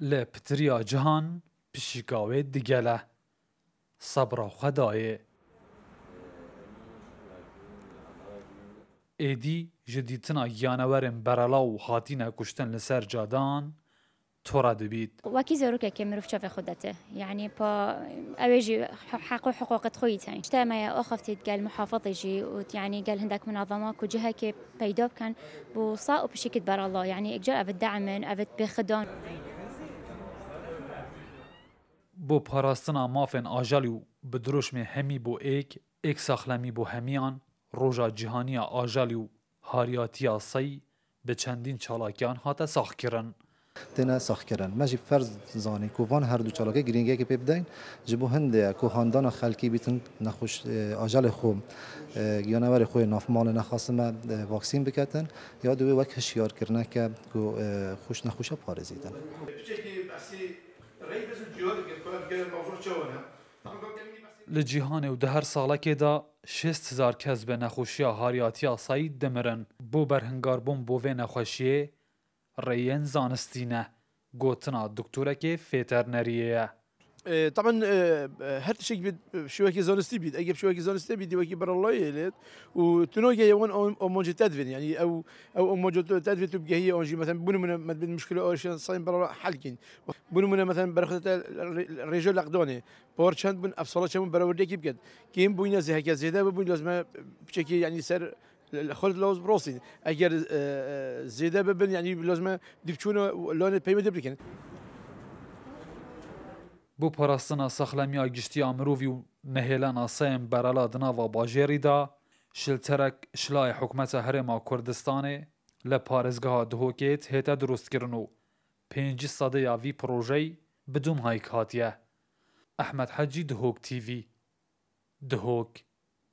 لپتریا جهان پشیکاوی دیگله صبر و خدایه ایدی جدیتنا یانورم برالاو حاتین کشتن لسر جادان تورا دبید وکی زروکه که مروف چافه خودته یعنی پا اویجی حق و حقوق تخویی تاین شتا ما یا اخفتی دگل محافظی جی و یعنی گل هندک منظمه که جهه که پیدا بکن بو سا و پشیکت برالا یعنی اگجر افت دعمن افت بخدان بو پاراستنا امافن آجالی و بدروش می همی بو ایک ایک ساخلمی بو همیان روژا جهانی آجالی و هاریاتی به چندین چالاکیان ها تا ساخت کرن ما ساخت فرض زانی که وان هر دو چالاکی گرینگی که پیبدین جبهند هنده که هندان خلکی بیتن نخوش آجال خوم گیانوار نافمال ما واکسین بکتن یا دوی وکش شیار که خوش نخوش پارزیدن لە جیهانێ و دە هەر ساڵەکێدا 6هزار کەس بە نەخۆشیە هاریاتی ئاسایی دەمرن بۆ بەرهنگاربووم بۆ وێ نەخۆشیێ ڕێیەن زانستینە گوتنا دکتۆرەکێ فێتەرنەریەیە. آه، طبعا آه، آه، بيد شو هيك زون ستيبيد اجيب هيك زون ستيبيد وكي برا الله يلد وتنوجا يون او مونجي تدفن يعني او او مونجي تدفن تبقى هي اونجي مثلا بنو من او شيء صاين برا حلقين بنو من مثلا برخه الرجال الاقدوني بورشان بن افصلة شمون برا ودي كيف قد كيم بوينا زي هكا زيدا بوين لازم بشكل يعني سر خلد لوز بروسين اجر زيدا ببن يعني لازم ديبتشونا لون بيمد بلكن بو پرستن سخلمی آگشتی ئامرۆڤی و نهیلن آسایم برالا دناو باجیری دا شلترک شلای حکومەتە هەرێما کوردستانê لپارزگاه دهوکیت دهۆکێت درست کرنو پینجی ساده یا وی پرۆژەی بدوم های کاتیه احمد حجی دهوک تیوی دهوک